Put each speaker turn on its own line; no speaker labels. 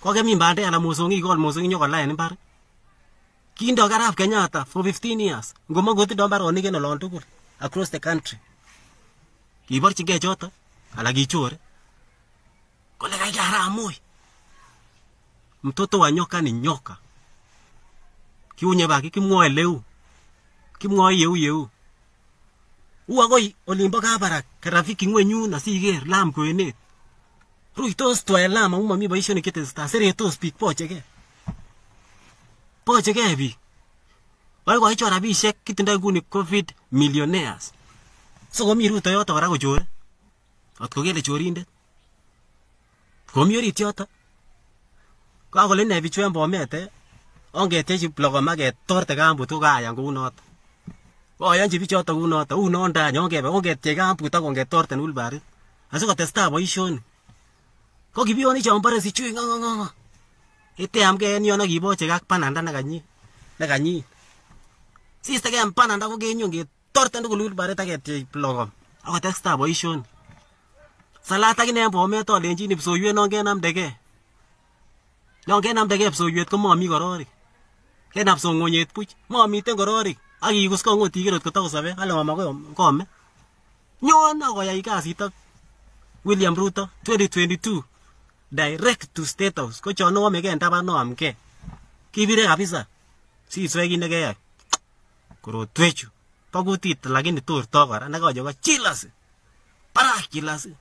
kokemin bandek anan mosongik ikol mosongik nyokola en mbar kindo karaf Kenyatta for 15 years ngomong kotindo mbaronik en olon tugul across the country kiborchingee choto ala kichore kole kaikai Haramui mtoto wa nyoka ni nyoka kiunye baki kimwoe leu kimwoe yeu yeu u akoi olimbo kabarak karafiki ng'wenyun asiker lam kwenet Ruitos tuan lama u mami boisionik chetesetai seretos biik bochegei. Bochegei biik. Koikoichor rabisiek kitindoi nguni Covid millionaires. So komi ruto yoto kora kochore. Ot ko kele chorindet. Komi orit yoto. Kakole ne bichu en Bomet eh. Ongetyechi logomaket torte kambut ko kaayan kou noto. Koyonchi bichoto kou noto, uu nondany ongebe ongetyech kambut ak ongetorten wilbarit. Asikotestai boisionik. ko kibionik chon bore sichui ngo ngo ngo ngo iteamke en yon ak ibochek ak bananda nekanyin nekanyin sistege en bananda ko kenyon ketorten tugul wilbaret ak ketiech plogom ak kotestai boisioni salat akine en bomet olenjini psoiwet non kenamdege non kenamdege psoiwet komomi kororik kenam songonyet buch momiten kororik ak ikus kongot iker ot kotokosobe ale mama kome nyon akoyai kasit ak William Ruto 2022 direct to state house ko chon oomegee en taban oamgee kibire kabisa siswe kit kuro korotwechu pagutit, kutit lakini tortoo kora nekocho ko chilasi barak chilasi